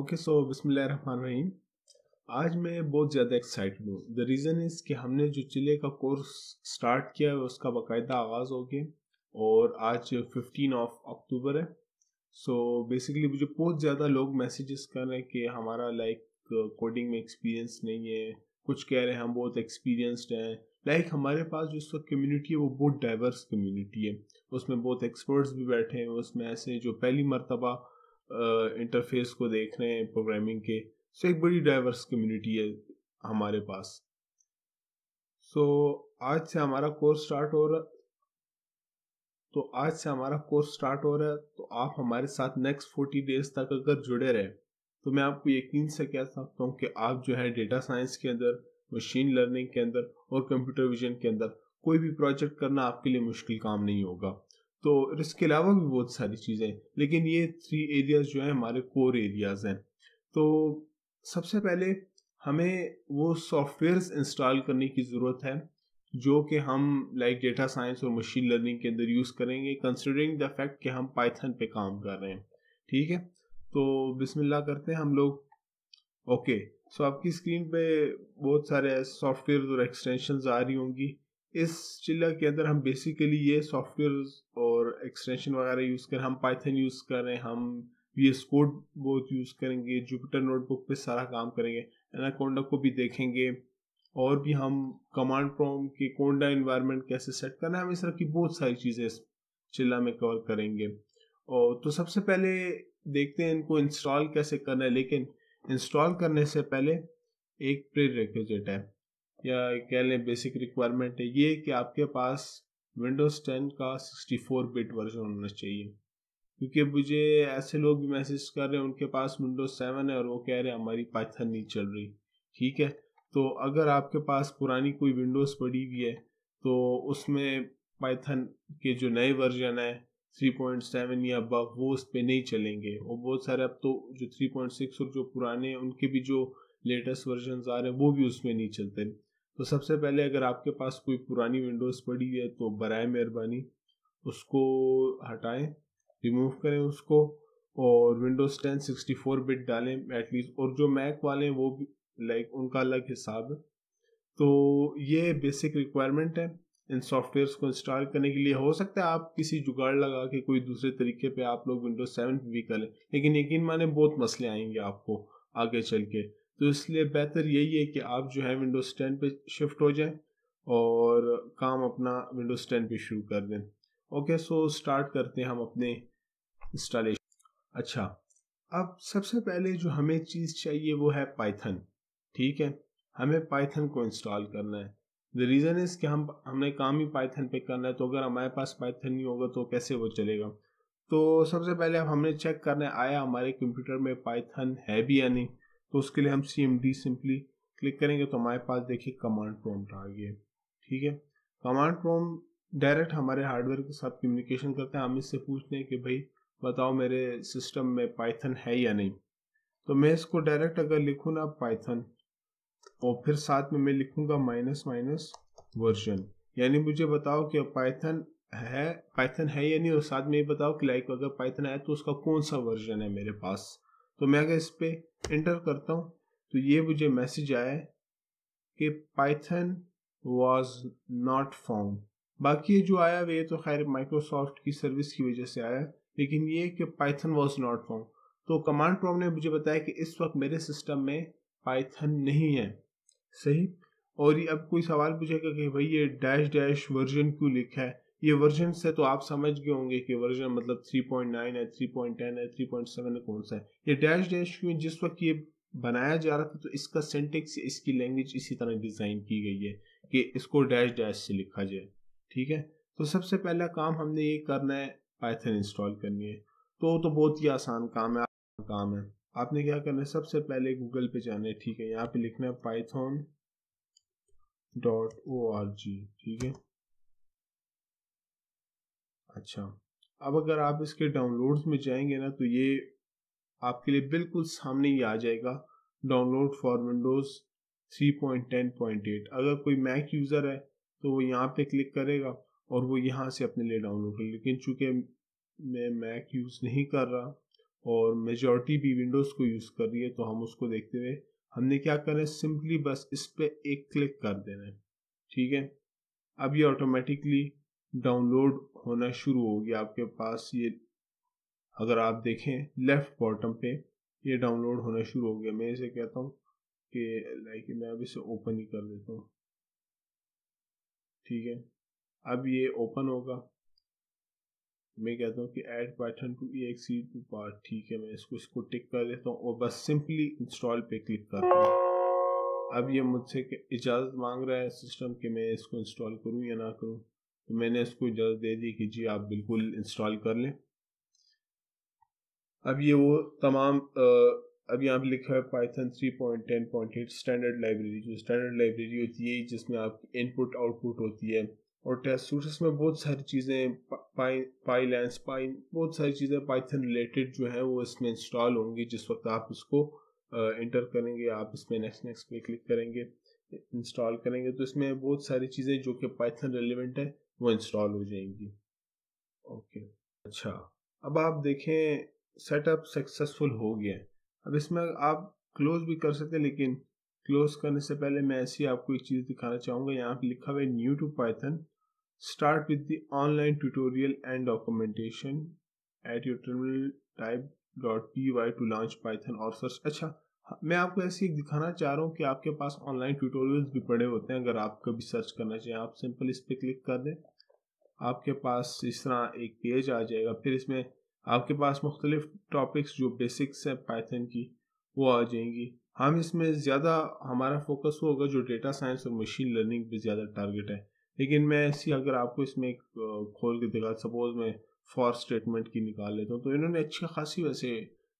okay so बसमिल रहीम आज मैं बहुत ज़्यादा एक्साइटेड हूँ द रीज़न इज़ कि हमने जो चिले का कोर्स स्टार्ट किया है उसका बाकायदा आगाज़ हो गया और आज फिफ्टीन ऑफ अक्टूबर है सो बेसिकली मुझे बहुत ज़्यादा लोग मैसेजेस कर रहे हैं कि हमारा लाइक कोडिंग में एक्सपीरियंस नहीं है कुछ कह रहे हैं हम बहुत एक्सपीरियंसड हैं लाइक like, हमारे पास जो इस वक्त कम्यूनिटी है वो बहुत डाइवर्स कम्यूनिटी है उसमें बहुत एक्सपर्ट्स भी बैठे हैं उसमें ऐसे जो पहली मरतबा इंटरफेस को देख रहे हैं प्रोग्रामिंग के सो एक बड़ी डाइवर्स कम्युनिटी है हमारे पास सो so, आज से हमारा कोर्स स्टार्ट हो रहा तो आज से हमारा कोर्स स्टार्ट हो रहा है तो आप हमारे साथ नेक्स्ट फोर्टी डेज तक अगर जुड़े रहे तो मैं आपको यकीन से कह सकता हूँ कि आप जो है डेटा साइंस के अंदर मशीन लर्निंग के अंदर और कंप्यूटर विजन के अंदर कोई भी प्रोजेक्ट करना आपके लिए मुश्किल काम नहीं होगा तो इसके अलावा भी बहुत सारी चीज़ें लेकिन ये थ्री एरियाज जो हैं हमारे कोर एरियाज हैं तो सबसे पहले हमें वो सॉफ्टवेयर्स इंस्टॉल करने की ज़रूरत है जो कि हम लाइक डेटा साइंस और मशीन लर्निंग के अंदर यूज़ करेंगे कंसिडरिंग द फैक्ट कि हम पाइथन पे काम कर रहे हैं ठीक है तो बिस्मिल्लाह करते हैं हम लोग ओके सो आपकी स्क्रीन पे बहुत सारे सॉफ्टवेयर और एक्सटेंशन आ रही होंगी इस चिल्ला के अंदर हम बेसिकली ये सॉफ्टवेयर और एक्सटेंशन वगैरह यूज़ कर हम पाइथन यूज़ कर रहे हैं हम वी एस कोड बहुत यूज़ करेंगे जुपिटर नोटबुक पे सारा काम करेंगे एनाकोंडा को भी देखेंगे और भी हम कमांड प्रॉम के कोंडा इन्वायरमेंट कैसे सेट करना है हम इस तरह की बहुत सारी चीज़ें इस चिल्ला में कवर करेंगे और तो सबसे पहले देखते हैं इनको इंस्टॉल कैसे करना है लेकिन इंस्टॉल करने से पहले एक प्रेरिक्विजिट है या कह लें बेसिक रिक्वायरमेंट है ये कि आपके पास विंडोज़ टेन का सिक्सटी फोर बिट वर्जन होना चाहिए क्योंकि मुझे ऐसे लोग भी मैसेज कर रहे हैं उनके पास विंडोज़ सेवन है और वो कह रहे हैं हमारी पाइथन नहीं चल रही ठीक है तो अगर आपके पास पुरानी कोई विंडोज़ पड़ी हुई है तो उसमें पाइथन के जो नए वर्जन है 3.7 या अब वो उस पर नहीं चलेंगे और बहुत सारे अब तो जो 3.6 और जो पुराने उनके भी जो लेटेस्ट वर्जन आ रहे हैं वो भी उसमें नहीं चलते तो सबसे पहले अगर आपके पास कोई पुरानी विंडोज़ पड़ी है तो बरए मेहरबानी उसको हटाएं रिमूव करें उसको और Windows ten sixty four bit डालें एटलीस्ट और जो मैक वाले हैं वो भी लाइक उनका अलग हिसाब है तो ये बेसिक रिक्वायरमेंट है इन सॉफ्टवेयर्स को इंस्टॉल करने के लिए हो सकता है आप किसी जुगाड़ लगा के कोई दूसरे तरीके पे आप लोग विंडोज सेवन भी कर लें लेकिन यकीन माने बहुत मसले आएंगे आपको आगे चल के तो इसलिए बेहतर यही है कि आप जो है विंडोज़ टेन पे शिफ्ट हो जाएं और काम अपना विंडोज़ टेन पे शुरू कर दें ओके सो स्टार्ट करते हैं हम अपने इंस्टॉलेशन अच्छा अब सबसे पहले जो हमें चीज़ चाहिए वो है पाइथन ठीक है हमें पाइथन को इंस्टॉल करना है द रीज़न इज़ कि हम हमने काम ही पाइथन पे करना है तो अगर हमारे पास पाइथन नहीं होगा तो कैसे वो चलेगा तो सबसे पहले अब हमने चेक करना है आया हमारे कंप्यूटर में पाइथन है भी या नहीं तो उसके लिए हम C M D simply click करेंगे तो हमारे पास देखिए कमांड प्रॉम्प्ट आ गया ठीक है कमांड प्रॉम्प्ट डायरेक्ट हमारे हार्डवेयर के साथ कम्युनिकेशन करते हैं हम इससे पूछते हैं कि भाई बताओ मेरे सिस्टम में पाइथन है या नहीं तो मैं इसको डायरेक्ट अगर लिखूँ ना पाइथन और फिर साथ में मैं लिखूँगा माइनस माइनस वर्जन यानी मुझे बताओ कि पाइथन है पाइथन है या नहीं और साथ में ये बताओ कि लाइक अगर पाइथन है तो उसका कौन सा वर्जन है मेरे पास तो मैं अगर इस पर इंटर करता हूँ तो ये मुझे मैसेज आया है कि पाइथन वॉज नॉट फाउंड बाकी ये जो आया वे तो खैर माइक्रोसॉफ्ट की सर्विस की वजह से आया लेकिन ये कि पाइथन वॉज नॉट फाउंड तो कमांड प्रॉम्प्ट ने मुझे बताया कि इस वक्त मेरे सिस्टम में पाइथन नहीं है सही और ये अब कोई सवाल पूछेगा कि भाई ये डैश डैश वर्जन क्यों लिखा है ये वर्जन है तो आप समझ गए होंगे कि वर्जन मतलब 3.9 है 3.10 है 3.7 है कौन सा है ये डैश डैश क्यों जिस वक्त ये बनाया जा रहा था तो इसका सेंटेक्स इसकी लैंग्वेज इसी तरह डिज़ाइन की गई है कि इसको डैश डैश से लिखा जाए ठीक है तो सबसे पहला काम हमने ये करना है पाइथन इंस्टॉल करनी है तो तो बहुत ही आसान काम है काम है आपने क्या करना है सबसे पहले गूगल पे जाना है ठीक है यहाँ पे लिखना है Python dot O R G ठीक है अच्छा अब अगर आप इसके डाउनलोड्स में जाएंगे ना तो ये आपके लिए बिल्कुल सामने ही आ जाएगा डाउनलोड फॉर विंडोज़ 3.10.8 अगर कोई मैक यूज़र है तो वो यहाँ पे क्लिक करेगा और वो यहाँ से अपने लिए डाउनलोड करेगा लेकिन चूँकि मैं मैक यूज़ नहीं कर रहा और मेजोरिटी भी विंडोज़ को यूज़ कर रही है तो हम उसको देखते हुए हमने क्या करना है सिंपली बस इस पर एक क्लिक कर देना है ठीक है अब ये ऑटोमेटिकली डाउनलोड होना शुरू हो गया आपके पास ये अगर आप देखें लेफ़्ट बॉटम पे ये डाउनलोड होना शुरू हो गया मैं इसे कहता हूँ कि लाइक मैं अब इसे ओपन ही कर देता हूँ ठीक है अब ये ओपन होगा मैं कहता हूँ कि add pattern to E X to part ठीक है मैं इसको इसको टिक कर देता हूँ और बस सिंपली इंस्टॉल पे क्लिक करता हूँ अब ये मुझसे इजाज़त मांग रहा है सिस्टम कि मैं इसको इंस्टॉल करूँ या ना करूँ तो मैंने इसको इजाज़त दे दी कि जी आप बिल्कुल इंस्टॉल कर लें अब ये वो तमाम अब यहाँ पर लिखा है पाइथन 3.10.8 स्टैंडर्ड लाइब्रेरी जो स्टैंडर्ड लाइब्रेरी होती है जिसमें आप इनपुट आउटपुट होती है और टेस्ट सूट में बहुत सारी चीज़ें पाई पाई पाई बहुत सारी चीज़ें पाइथन रिलेटेड जो हैं वो इसमें इंस्टॉल होंगी जिस वक्त आप इसको इंटर करेंगे आप इसमें नेक्स्ट नेक्स्ट पे क्लिक करेंगे इंस्टॉल करेंगे तो इसमें बहुत सारी चीज़ें जो कि पाइथन रेलिवेंट है वो इंस्टॉल हो जाएंगी ओके अच्छा अब आप देखें सेटअप सक्सेसफुल हो गया अब इसमें आप क्लोज भी कर सकते हैं लेकिन क्लोज करने से पहले मैं ऐसी आपको एक चीज़ दिखाना चाहूँगा यहाँ पे लिखा हुआ है new to Python start with the online tutorial and documentation at your terminal type dot P Y to launch Python और सर्च अच्छा मैं आपको ऐसे दिखाना चाह रहा हूँ कि आपके पास ऑनलाइन ट्यूटोरियल्स भी पड़े होते हैं अगर आप कभी सर्च करना चाहिए आप सिंपल इस पर क्लिक कर दें आपके पास इस तरह एक पेज आ जाएगा फिर इसमें आपके पास मुख्तलिफ टॉपिक्स जो बेसिक्स हैं पाइथन की वो आ जाएंगी हम इसमें ज़्यादा हमारा फोकस होगा जो डेटा साइंस और मशीन लर्निंग पे ज़्यादा टारगेट है लेकिन मैं ऐसी अगर आपको इसमें खोल के दिखा सपोज मैं फॉर स्टेटमेंट की निकाल लेता हूँ तो इन्होंने अच्छी खासी वैसे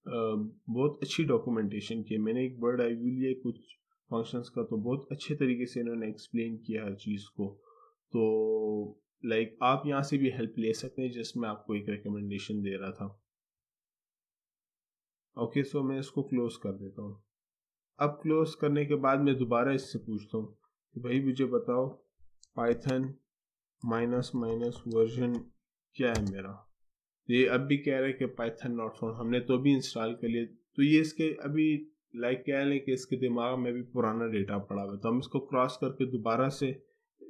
बहुत अच्छी डॉक्यूमेंटेशन की है मैंने एक बर्ड आई व्यू लिया कुछ फंक्शंस का तो बहुत अच्छे तरीके से इन्होंने एक्सप्लेन किया हर चीज़ को तो लाइक like, आप यहाँ से भी हेल्प ले सकते हैं मैं आपको एक रिकमेंडेशन दे रहा था ओके okay, सो so मैं इसको क्लोज कर देता हूँ अब क्लोज करने के बाद मैं दोबारा इससे पूछता हूँ कि भाई मुझे बताओ पाइथन माइनस माइनस वर्जन क्या है मेरा ये अब भी कह रहे हैं कि पाइथन नॉट फाउंड हमने तो भी इंस्टॉल कर लिया तो ये इसके अभी लाइक कह लें कि इसके दिमाग में भी पुराना डेटा पड़ा हुआ तो हम इसको क्रॉस करके दोबारा से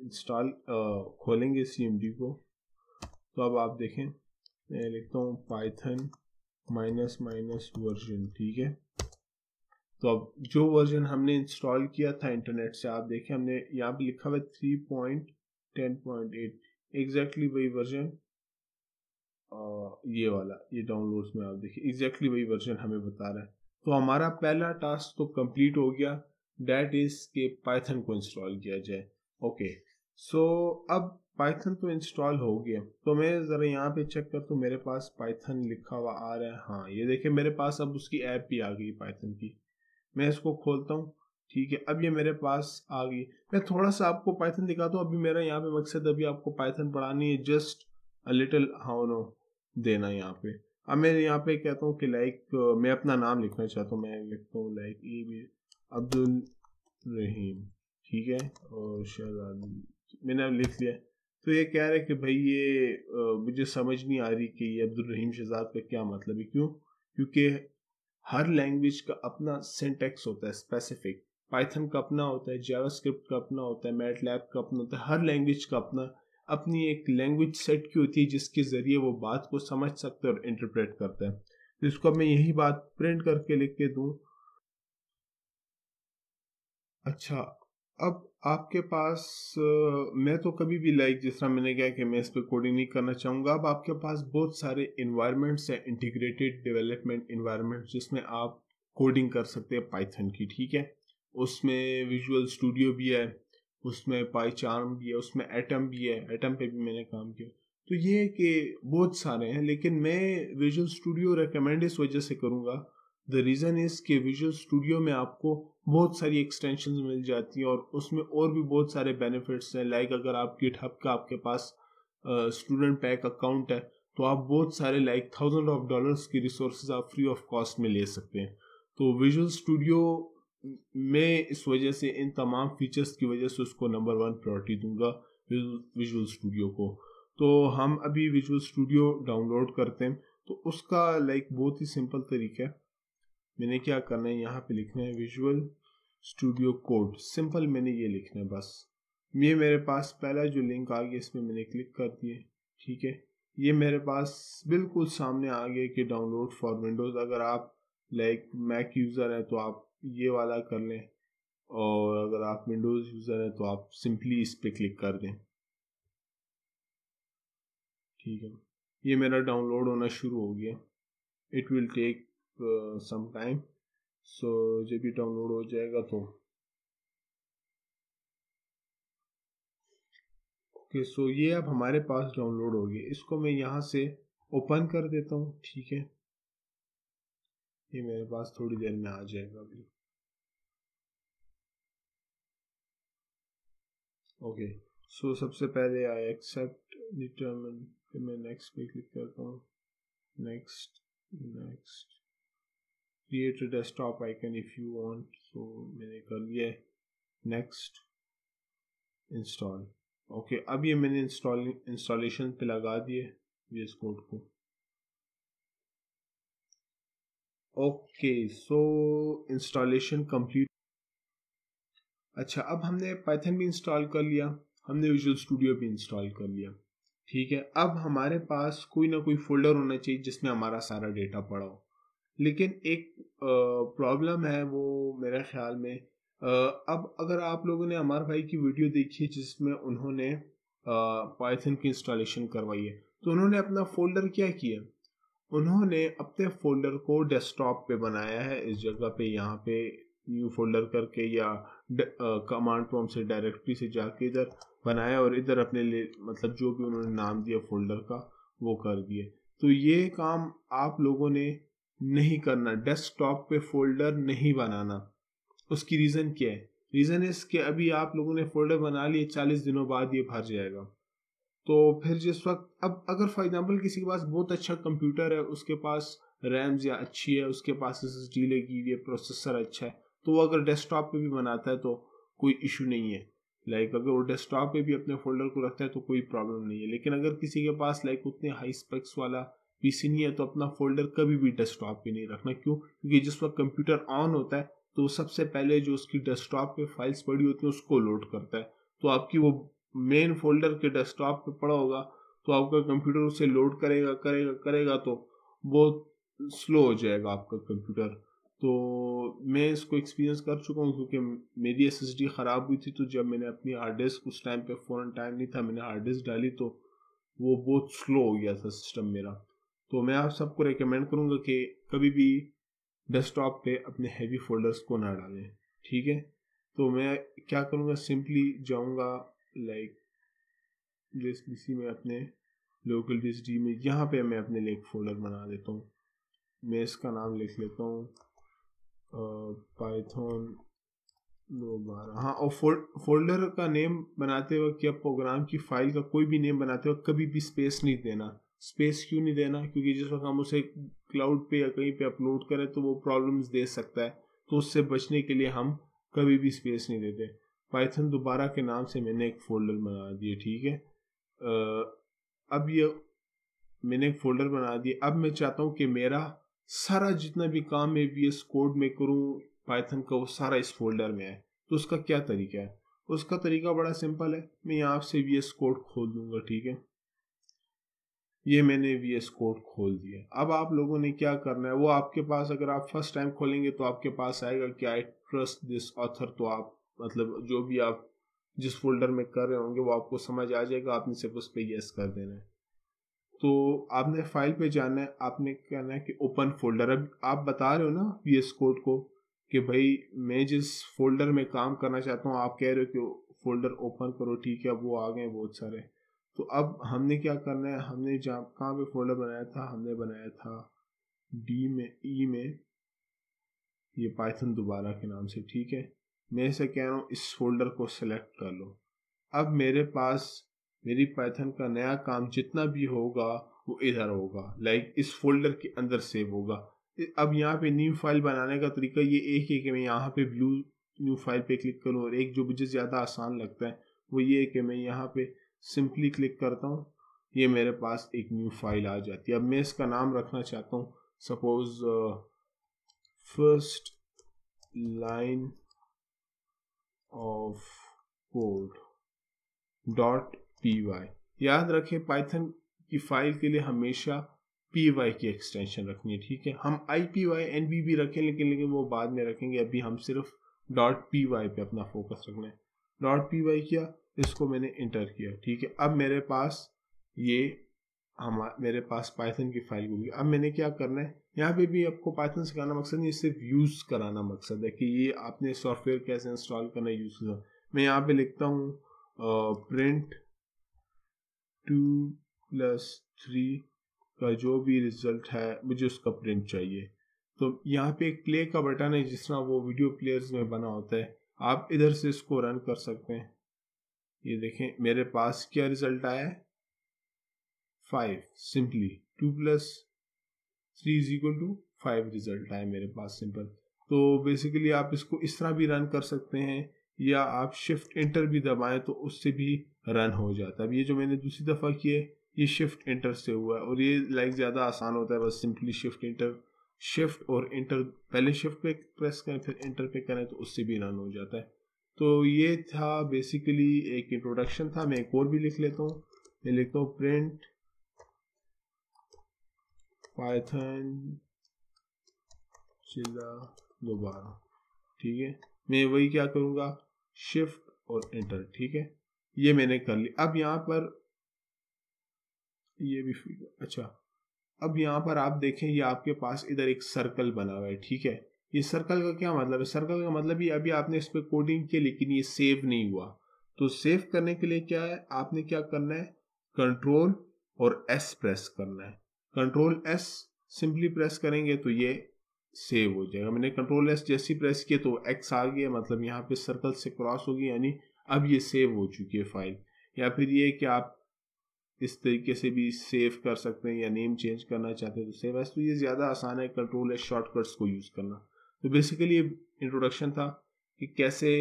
इंस्टॉल खोलेंगे सी को तो अब आप देखें मैं लिखता हूँ पाइथन माइनस माइनस वर्जन ठीक है तो अब जो वर्जन हमने इंस्टॉल किया था इंटरनेट से आप देखें हमने यहाँ पे लिखा हुआ three point ten point eight exactly वही वर्जन ये वाला ये डाउनलोड्स में आप देखिए एग्जैक्टली वही वर्जन हमें बता रहा है तो हमारा पहला टास्क तो कंप्लीट हो गया डैट इज़ के पाइथन को इंस्टॉल किया जाए ओके सो अब पाइथन तो इंस्टॉल हो गया तो मैं ज़रा यहाँ पे चेक कर तो मेरे पास पाइथन लिखा हुआ आ रहा है हाँ ये देखिए मेरे पास अब उसकी ऐप भी आ गई पाइथन की मैं इसको खोलता हूँ ठीक है अब ये मेरे पास आ गई मैं थोड़ा सा आपको पाइथन दिखाता हूँ अभी मेरा यहाँ पे मकसद अभी आपको पाइथन पढ़ानी है just a little how know देना यहाँ पे अब मैं यहाँ पे कहता हूँ कि लाइक मैं अपना नाम लिखना चाहता हूँ मैं लिखता हूँ like A B Abdul Rahim ठीक है और शहजाद मैंने अब लिख लिया तो ये कह रहे हैं कि भाई ये मुझे समझ नहीं आ रही कि ये अब्दुल रहीम शहजाद का क्या मतलब है क्यों क्योंकि हर लैंग्वेज का अपना सेंटेक्स होता है स्पेसिफिक पाइथन का अपना होता है जावास्क्रिप्ट का अपना होता है मैटलैब का अपना होता है हर लैंग्वेज का अपना अपनी एक लैंग्वेज सेट की होती है जिसके ज़रिए वो बात को समझ सकते और इंटरप्रेट करते हैं तो इसको मैं यही बात प्रिंट करके लिख के दूँ अच्छा अब आपके पास मैं तो कभी भी लाइक जिस तरह मैंने कहा कि मैं इस पर कोडिंग नहीं करना चाहूँगा अब आपके पास बहुत सारे इन्वायरमेंट्स हैं इंटीग्रेटेड डेवलपमेंट इन्वायरमेंट जिसमें आप कोडिंग कर सकते हैं पाइथन की ठीक है उसमें विजुअल स्टूडियो भी है उसमें पाई चार्म भी है उसमें एटम भी है एटम पे भी मैंने काम किया तो ये है कि बहुत सारे हैं लेकिन मैं विजुअल स्टूडियो रिकमेंड इस वजह से करूँगा द रीज़न इज़ कि विजुअल स्टूडियो में आपको बहुत सारी एक्सटेंशन मिल जाती हैं और उसमें और भी बहुत सारे बेनिफिट्स हैं लाइक अगर आप गिट हब का आपके पास स्टूडेंट पैक अकाउंट है तो आप बहुत सारे लाइक थाउजेंड ऑफ डॉलर्स की रिसोर्स आप फ्री ऑफ कॉस्ट में ले सकते हैं तो विजुअल स्टूडियो मैं इस वजह से इन तमाम फीचर्स की वजह से उसको नंबर वन प्रायोरिटी दूंगा विजुअल स्टूडियो को तो हम अभी विजुअल स्टूडियो डाउनलोड करते हैं तो उसका लाइक बहुत ही सिंपल तरीका है मैंने क्या करना है यहाँ पे लिखना है विजुअल स्टूडियो कोड सिंपल मैंने ये लिखना है बस ये मेरे पास पहला जो लिंक आ गया इसमें मैंने क्लिक कर दिए ठीक है ये मेरे पास बिल्कुल सामने आ गया कि डाउनलोड फॉर विंडोज़ अगर आप लाइक मैक यूज़र हैं तो आप ये वाला कर लें और अगर आप विंडोज़ यूज़र हैं तो आप सिंपली इस पर क्लिक कर दें ठीक है ये मेरा डाउनलोड होना शुरू हो गया it will take some time so जब भी डाउनलोड हो जाएगा तो ओके okay, सो so ये अब हमारे पास डाउनलोड हो गया इसको मैं यहाँ से ओपन कर देता हूँ ठीक है ये मेरे पास थोड़ी देर में आ जाएगा अभी ओके सो सबसे पहले आई एक्सेप्ट डिटर्मिन फिर मैं नेक्स्ट पे क्लिक करता हूँ next next create desktop icon if you want so मैंने कर लिया नेक्स्ट इंस्टॉल ओके अब ये मैंने इंस्टॉल इंस्टॉलेशन पे लगा दिए वी कोड को ओके सो इंस्टॉलेशन कंप्लीट अच्छा अब हमने पाइथन भी इंस्टॉल कर लिया हमने विजुअल स्टूडियो भी इंस्टॉल कर लिया ठीक है अब हमारे पास कोई ना कोई फोल्डर होना चाहिए जिसमें हमारा सारा डेटा पड़ा हो लेकिन एक प्रॉब्लम है वो मेरे ख्याल में आ, अब अगर आप लोगों ने अमार भाई की वीडियो देखी है जिसमें उन्होंने पाइथन की इंस्टॉलेशन करवाई है तो उन्होंने अपना फोल्डर क्या किया उन्होंने अपने फोल्डर को डेस्कटॉप पे बनाया है इस जगह पे यहाँ पे न्यू फोल्डर करके या कमांड प्रॉम्प्ट से डायरेक्टरी से जाके इधर बनाया और इधर अपने लिए मतलब जो भी उन्होंने नाम दिया फोल्डर का वो कर दिए तो ये काम आप लोगों ने नहीं करना डेस्कटॉप पे फोल्डर नहीं बनाना उसकी रीज़न क्या है रीज़न इस कि अभी आप लोगों ने फोल्डर बना लिए चालीस दिनों बाद ये भर जाएगा तो फिर जिस वक्त अब अगर फॉर एग्ज़ाम्पल किसी के पास बहुत अच्छा कंप्यूटर है उसके पास रैम या अच्छी है उसके पास एस एस डी लगी हुई है प्रोसेसर अच्छा है तो अगर डेस्कटॉप पे भी बनाता है तो कोई इशू नहीं है लाइक अगर वो डेस्कटॉप पे भी अपने फोल्डर को रखता है तो कोई प्रॉब्लम नहीं है लेकिन अगर किसी के पास लाइक उतने हाई स्पेक्स वाला पीसी नहीं है तो अपना फोल्डर कभी भी डेस्कटॉप पे नहीं रखना क्यों क्योंकि जिस वक्त कंप्यूटर ऑन होता है तो सबसे पहले जो उसकी डेस्कटॉप पे फाइल्स पड़ी होती है उसको लोड करता है तो आपकी वो मेन फोल्डर के डेस्कटॉप पे पड़ा होगा तो आपका कंप्यूटर उसे लोड करेगा करेगा करेगा तो बहुत स्लो हो जाएगा आपका कंप्यूटर तो मैं इसको एक्सपीरियंस कर चुका हूँ क्योंकि मेरी एस ख़राब हुई थी तो जब मैंने अपनी हार्ड डिस्क उस टाइम पे फ़ौरन टाइम नहीं था मैंने हार्ड डिस्क डाली तो वो बहुत स्लो हो गया था सिस्टम मेरा तो मैं आप सबको रिकमेंड करूँगा कि कभी भी डेस्कटॉप पे अपने हैवी फोल्डर्स को ना डालें ठीक है तो मैं क्या करूँगा सिंपली जाऊँगा लाइक जिस किसी में अपने लोकल डी में यहाँ पर मैं अपने लिए एक फोल्डर बना देता हूँ मैं इसका नाम लिख लेता हूँ पाइथन दो बार हाँ और फोल्डर का नेम बनाते वक्त या प्रोग्राम की फाइल का कोई भी नेम बनाते वक्त कभी भी स्पेस नहीं देना स्पेस क्यों नहीं देना क्योंकि जिस वक्त हम उसे क्लाउड पे या कहीं पे अपलोड करें तो वो प्रॉब्लम्स दे सकता है तो उससे बचने के लिए हम कभी भी स्पेस नहीं देते पाइथन दोबारा के नाम से मैंने एक फोल्डर बना दिया ठीक है अब ये मैंने एक फोल्डर बना दिया अब मैं चाहता हूँ कि मेरा सारा जितना भी काम मैं वी एस कोड में करूँ पाइथन का वो सारा इस फोल्डर में है तो उसका क्या तरीका है उसका तरीका बड़ा सिंपल है मैं यहाँ से वी एस कोड खोल दूंगा ठीक है ये मैंने वी एस कोड खोल दिया अब आप लोगों ने क्या करना है वो आपके पास अगर आप फर्स्ट टाइम खोलेंगे तो आपके पास आएगा कि आई ट्रस्ट दिस ऑथर तो आप मतलब जो भी आप जिस फोल्डर में कर रहे होंगे वो आपको समझ आ जाएगा आपने सिर्फ उस पर येस कर देना है तो आपने फाइल पे जाना है आपने कहना है कि ओपन फोल्डर अब आप बता रहे हो ना वी एस कोड को कि भाई मैं जिस फोल्डर में काम करना चाहता हूँ आप कह रहे हो कि फोल्डर ओपन करो ठीक है वो आ गए बहुत सारे तो अब हमने क्या करना है हमने जहाँ कहाँ पे फोल्डर बनाया था हमने बनाया था डी में ई e में ये पाइथन दोबारा के नाम से ठीक है मैं इसे कह रहा हूँ इस फोल्डर को सिलेक्ट कर लो अब मेरे पास मेरी पाइथन का नया काम जितना भी होगा वो इधर होगा लाइक इस फोल्डर के अंदर सेव होगा अब यहाँ पे न्यू फाइल बनाने का तरीका ये एक है कि मैं यहाँ पे ब्लू न्यू फाइल पे क्लिक करूँ और एक जो मुझे ज़्यादा आसान लगता है वो ये है कि मैं यहाँ पे सिंपली क्लिक करता हूँ ये मेरे पास एक न्यू फाइल आ जाती है अब मैं इसका नाम रखना चाहता हूँ suppose first line of code dot P Y याद रखें पाइथन की फाइल के लिए हमेशा पी वाई की एक्सटेंशन रखनी है ठीक है हम I P Y N B भी रखें लेकिन लेकिन वो बाद में रखेंगे अभी हम सिर्फ डॉट पी वाई पे अपना फोकस रखना है डॉट पी वाई किया इसको मैंने इंटर किया ठीक है अब मेरे पास ये हम मेरे पास पाइथन की फाइल होगी अब मैंने क्या करना है यहाँ पे भी आपको पाइथन सिखाना मकसद नहीं सिर्फ यूज़ कराना मकसद है कि ये आपने सॉफ्टवेयर कैसे इंस्टॉल करना यूज़ करना मैं यहाँ पे लिखता हूँ print uh, two plus three का जो भी रिजल्ट है मुझे उसका प्रिंट चाहिए तो यहाँ पे एक प्ले का बटन है जिस तरह वो वीडियो प्लेयर्स में बना होता है आप इधर से इसको रन कर सकते हैं ये देखें मेरे पास क्या रिजल्ट आया five simply two plus three is equal to five result आया मेरे पास सिंपल तो बेसिकली आप इसको इस तरह भी रन कर सकते हैं या आप शिफ्ट इंटर भी दबाएं तो उससे भी रन हो जाता है अब ये जो मैंने दूसरी दफ़ा किया ये शिफ्ट इंटर से हुआ है और ये लाइक ज़्यादा आसान होता है बस सिंपली शिफ्ट इंटर शिफ्ट और इंटर पहले शिफ्ट पे प्रेस करें फिर इंटर पे करें तो उससे भी रन हो जाता है तो ये था बेसिकली एक इंट्रोडक्शन था मैं एक और भी लिख लेता हूँ मैं लिखता हूँ प्रिंट पाइथन चिल्ला दोबारा ठीक है मैं वही क्या करूँगा शिफ्ट और इंटर ठीक है ये मैंने कर ली अब यहाँ पर ये भी फिगर अच्छा अब यहाँ पर आप देखें ये आपके पास इधर एक सर्कल बना हुआ है ठीक है ये सर्कल का क्या मतलब है सर्कल का मतलब ये अभी आपने इस पर कोडिंग किया लेकिन ये सेव नहीं हुआ तो सेव करने के लिए क्या है आपने क्या करना है कंट्रोल और एस प्रेस करना है कंट्रोल एस सिंपली प्रेस करेंगे तो ये सेव हो जाएगा मैंने कंट्रोल एस जैसी प्रेस किया तो एक्स आ गया मतलब यहाँ पे सर्कल से क्रॉस होगी यानी अब ये सेव हो चुकी है फाइल या फिर ये कि आप इस तरीके से भी सेव कर सकते हैं या नेम चेंज करना चाहते हैं तो सेव है तो ये ज़्यादा आसान है कंट्रोल है शॉर्टकट्स को यूज़ करना तो बेसिकली ये इंट्रोडक्शन था कि कैसे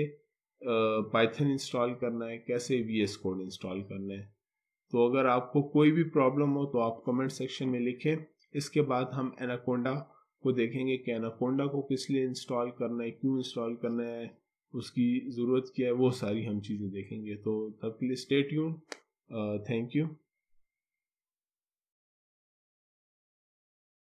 पाइथन इंस्टॉल करना है कैसे वी एस कोड इंस्टॉल करना है तो अगर आपको कोई भी प्रॉब्लम हो तो आप कमेंट सेक्शन में लिखें इसके बाद हम एनाकोंडा को देखेंगे कि एनाकोंडा को किस लिए इंस्टॉल करना है क्यों इंस्टॉल करना है उसकी ज़रूरत क्या है वो सारी हम चीज़ें देखेंगे तो तब के लिए स्टेट यून थैंक यू